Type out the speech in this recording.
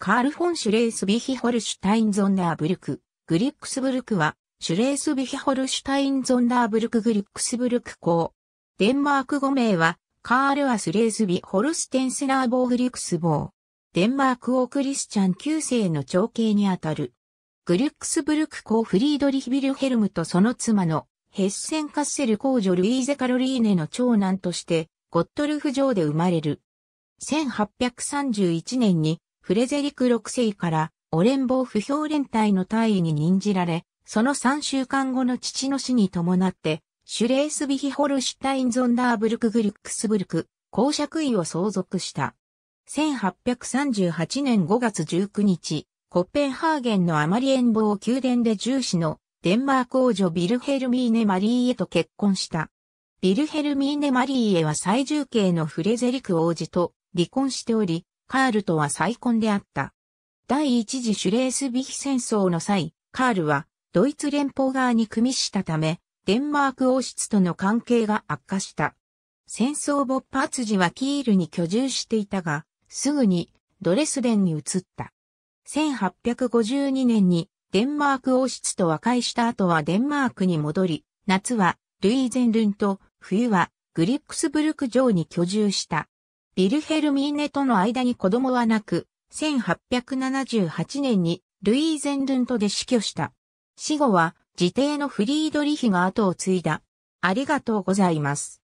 カール・フォン・シュレースビヒホルシュタイン・ゾンダーブルク、グリックスブルクは、シュレースビヒホルシュタイン・ゾンダーブルク・グリックスブルク校。デンマーク語名は、カール・アス・レースビ・ホルステンスナーボー・グリックスボー。デンマーク王クリスチャン9世の長兄にあたる。グリックスブルク公フリードリヒビルヘルムとその妻のヘッセンカッセル公女ルイーゼ・カロリーネの長男としてゴットルフ城で生まれる。1831年にフレゼリク6世からオレンボー不評連隊の隊員に任じられ、その3週間後の父の死に伴って、シュレースビヒホルシュタインゾンダーブルクグリックスブルク、公爵位を相続した。1838年5月19日、コッペンハーゲンのアマリエンボー宮殿で重視のデンマーク王女ビルヘルミーネ・マリーエと結婚した。ビルヘルミーネ・マリーエは最重刑のフレゼリク王子と離婚しており、カールとは再婚であった。第一次シュレースビヒ戦争の際、カールはドイツ連邦側に組みしたため、デンマーク王室との関係が悪化した。戦争勃発時はキールに居住していたが、すぐにドレスデンに移った。1852年にデンマーク王室と和解した後はデンマークに戻り、夏はルイーゼンルンと冬はグリックスブルク城に居住した。ビルヘルミーネとの間に子供はなく、1878年にルイーゼンルントで死去した。死後は、自邸のフリードリヒが後を継いだ。ありがとうございます。